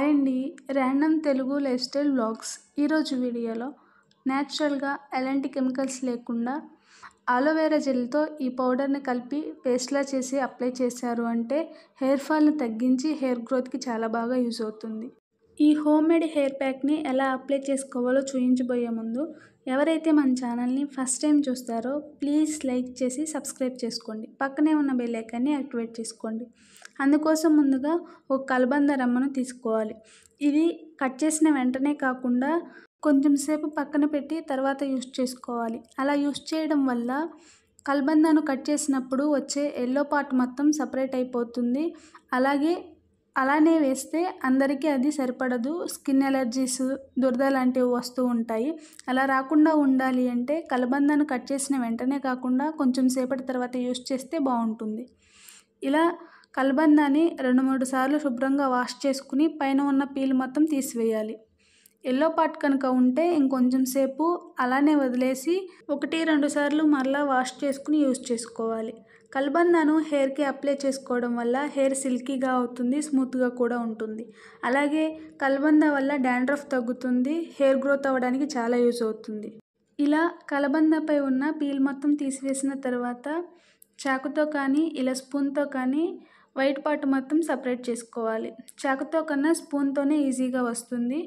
hi అండి random Telugu lifestyle blogs ఈరోజు వీడియోలో న్యాచురల్గా ఎలాంటి కెమికల్స్ లేకుండా ఆలోవేరా జెల్తో ఈ పౌడర్ని కలిపి పేస్ట్లా చేసి అప్లై చేశారు అంటే హెయిర్ ఫాల్ని తగ్గించి హెయిర్ గ్రోత్కి చాలా బాగా యూజ్ అవుతుంది ఈ హోమ్మేడ్ హెయిర్ ప్యాక్ని ఎలా అప్లై చేసుకోవాలో చూయించబోయే ముందు ఎవరైతే మన ఛానల్ని ఫస్ట్ టైం చూస్తారో ప్లీజ్ లైక్ చేసి సబ్స్క్రైబ్ చేసుకోండి పక్కనే ఉన్న బెల్లైకాన్ని యాక్టివేట్ చేసుకోండి అందుకోసం ముందుగా ఒక కలబంద రమ్మను తీసుకోవాలి ఇది కట్ చేసిన వెంటనే కాకుండా కొంచెం సేపు పక్కన పెట్టి తర్వాత యూస్ చేసుకోవాలి అలా యూస్ చేయడం వల్ల కలబందను కట్ చేసినప్పుడు వచ్చే ఎల్లో పార్ట్ మొత్తం సపరేట్ అయిపోతుంది అలాగే అలానే వేస్తే అందరికీ అది సరిపడదు స్కిన్ ఎలర్జీస్ దురద లాంటివి వస్తూ ఉంటాయి అలా రాకుండా ఉండాలి అంటే కలబందను కట్ చేసిన వెంటనే కాకుండా కొంచెం సేపటి తర్వాత యూస్ చేస్తే బాగుంటుంది ఇలా కలబందాన్ని రెండు మూడు సార్లు శుభ్రంగా వాష్ చేసుకుని పైన ఉన్న పీల్ మొత్తం తీసివేయాలి ఎల్లో పార్ట్ కనుక ఉంటే ఇంకొంచెం సేపు అలానే వదిలేసి ఒకటి రెండు సార్లు మరలా వాష్ చేసుకుని యూజ్ చేసుకోవాలి కల్బందాను హెయిర్కి అప్లై చేసుకోవడం వల్ల హెయిర్ సిల్కీగా అవుతుంది స్మూత్గా కూడా ఉంటుంది అలాగే కల్బంద వల్ల డాండ్రఫ్ తగ్గుతుంది హెయిర్ గ్రోత్ అవ్వడానికి చాలా యూజ్ అవుతుంది ఇలా కలబందపై ఉన్న పీల్ మొత్తం తీసివేసిన తర్వాత చాకుతో కానీ ఇలా స్పూన్తో కానీ వైట్ పార్ట్ మొత్తం సపరేట్ చేసుకోవాలి చాకుతో కన్నా స్పూన్తోనే ఈజీగా వస్తుంది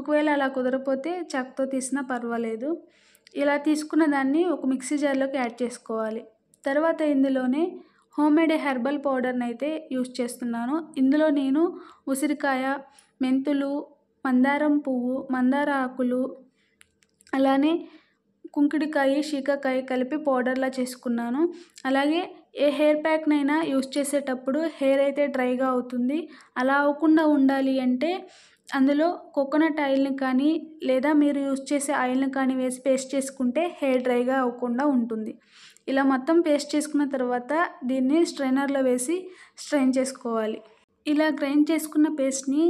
ఒకవేళ అలా కుదరపోతే చాకుతో తీసినా పర్వాలేదు ఇలా తీసుకున్న దాన్ని ఒక మిక్సీ జార్లోకి యాడ్ చేసుకోవాలి తర్వాత ఇందులోనే హోమ్మేడ్ హెర్బల్ పౌడర్ని అయితే యూజ్ చేస్తున్నాను ఇందులో నేను ఉసిరికాయ మెంతులు మందారం పువ్వు మందార ఆకులు అలానే కుంకుడికాయ శీకాకాయ కలిపి పౌడర్లా చేసుకున్నాను అలాగే ఏ హెయిర్ ప్యాక్నైనా యూస్ చేసేటప్పుడు హెయిర్ అయితే డ్రైగా అవుతుంది అలా అవ్వకుండా ఉండాలి అంటే అందులో కోకోనట్ ఆయిల్ని కానీ లేదా మీరు యూస్ చేసే ఆయిల్ని కానీ వేసి పేస్ట్ చేసుకుంటే హెయిర్ డ్రైగా అవ్వకుండా ఉంటుంది ఇలా మొత్తం పేస్ట్ చేసుకున్న తర్వాత దీన్ని స్ట్రైనర్లో వేసి స్ట్రైన్ చేసుకోవాలి ఇలా గ్రైండ్ చేసుకున్న పేస్ట్ని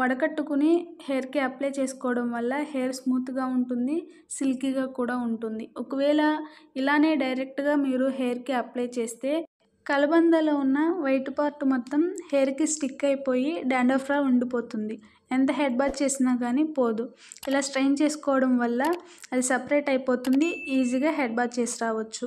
వడకట్టుకుని హెయిర్కి అప్లై చేసుకోవడం వల్ల హెయిర్ స్మూత్గా ఉంటుంది సిల్కీగా కూడా ఉంటుంది ఒకవేళ ఇలానే డైరెక్ట్గా మీరు హెయిర్కి అప్లై చేస్తే కలబందలో ఉన్న వైట్ పార్ట్ మొత్తం హెయిర్కి స్టిక్ అయిపోయి డాండ్రఫ్లా ఉండిపోతుంది ఎంత హెడ్ బాత్ చేసినా కానీ పోదు ఇలా స్ట్రైన్ చేసుకోవడం వల్ల అది సపరేట్ అయిపోతుంది ఈజీగా హెడ్ బాత్ చేసి రావచ్చు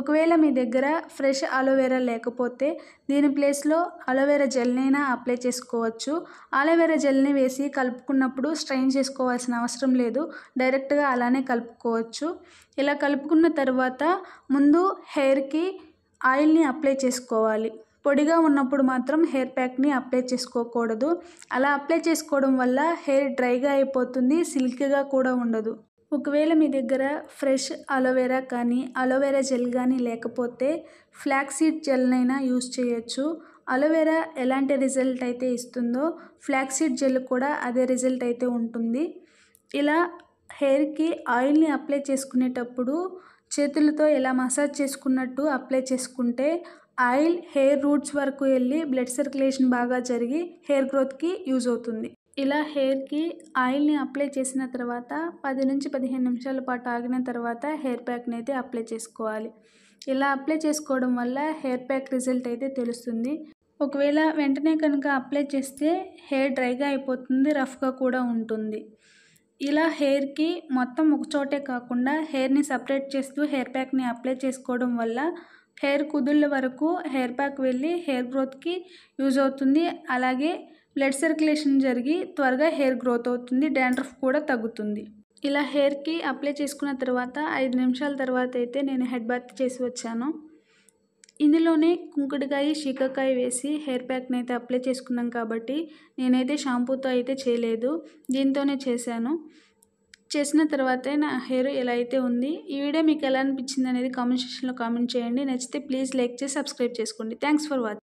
ఒకవేళ మీ దగ్గర ఫ్రెష్ అలోవెరా లేకపోతే దీని ప్లేస్లో అలోవెరా జెల్నైనా అప్లై చేసుకోవచ్చు అలోవెరా జెల్ని వేసి కలుపుకున్నప్పుడు స్ట్రైన్ చేసుకోవాల్సిన అవసరం లేదు డైరెక్ట్గా అలానే కలుపుకోవచ్చు ఇలా కలుపుకున్న తర్వాత ముందు హెయిర్కి ఆయిల్ని అప్లై చేసుకోవాలి పొడిగా ఉన్నప్పుడు మాత్రం హెయిర్ ప్యాక్ని అప్లై చేసుకోకూడదు అలా అప్లై చేసుకోవడం వల్ల హెయిర్ డ్రైగా అయిపోతుంది సిల్కీగా కూడా ఉండదు ఒకవేళ మీ దగ్గర ఫ్రెష్ అలోవెరా కానీ అలోవెరా జెల్ కానీ లేకపోతే ఫ్లాక్సీడ్ జెల్నైనా యూస్ చేయొచ్చు అలోవెరా ఎలాంటి రిజల్ట్ అయితే ఇస్తుందో ఫ్లాక్సీడ్ జెల్ కూడా అదే రిజల్ట్ అయితే ఉంటుంది ఇలా హెయిర్కి ఆయిల్ని అప్లై చేసుకునేటప్పుడు చేతులతో ఇలా మసాజ్ చేసుకున్నట్టు అప్లై చేసుకుంటే ఆయిల్ హెయిర్ రూట్స్ వరకు వెళ్ళి బ్లడ్ సర్క్యులేషన్ బాగా జరిగి హెయిర్ గ్రోత్కి యూజ్ అవుతుంది ఇలా హెయిర్కి ఆయిల్ని అప్లై చేసిన తర్వాత పది నుంచి పదిహేను నిమిషాల పాటు ఆగిన తర్వాత హెయిర్ ప్యాక్ని అయితే అప్లై చేసుకోవాలి ఇలా అప్లై చేసుకోవడం వల్ల హెయిర్ ప్యాక్ రిజల్ట్ అయితే తెలుస్తుంది ఒకవేళ వెంటనే కనుక అప్లై చేస్తే హెయిర్ డ్రైగా అయిపోతుంది రఫ్గా కూడా ఉంటుంది ఇలా హెయిర్కి మొత్తం ఒక చోటే కాకుండా హెయిర్ని సపరేట్ చేస్తూ హెయిర్ ప్యాక్ని అప్లై చేసుకోవడం వల్ల హెయిర్ కుదుళ్ళ వరకు హెయిర్ ప్యాక్ వెళ్ళి హెయిర్ గ్రోత్కి యూజ్ అవుతుంది అలాగే బ్లడ్ సర్క్యులేషన్ జరిగి త్వరగా హెయిర్ గ్రోత్ అవుతుంది డాండ్రఫ్ కూడా తగ్గుతుంది ఇలా హెయిర్కి అప్లై చేసుకున్న తర్వాత ఐదు నిమిషాల తర్వాత అయితే నేను హెడ్ బాత్ చేసి వచ్చాను ఇందులోనే కుంకుడుకాయ శీకాకాయ వేసి హెయిర్ ప్యాక్ని అయితే అప్లై చేసుకున్నాం కాబట్టి నేనైతే షాంపూతో అయితే చేయలేదు దీంతోనే చేశాను చేసిన తర్వాతే నా హెయిర్ ఎలా అయితే ఉంది ఈ వీడియో మీకు ఎలా అనిపించింది అనేది కామెంట్ సెక్షన్లో కామెంట్ చేయండి నచ్చితే ప్లీజ్ లైక్ చేసి సబ్స్క్రైబ్ చేసుకోండి థ్యాంక్స్ ఫర్ వాచింగ్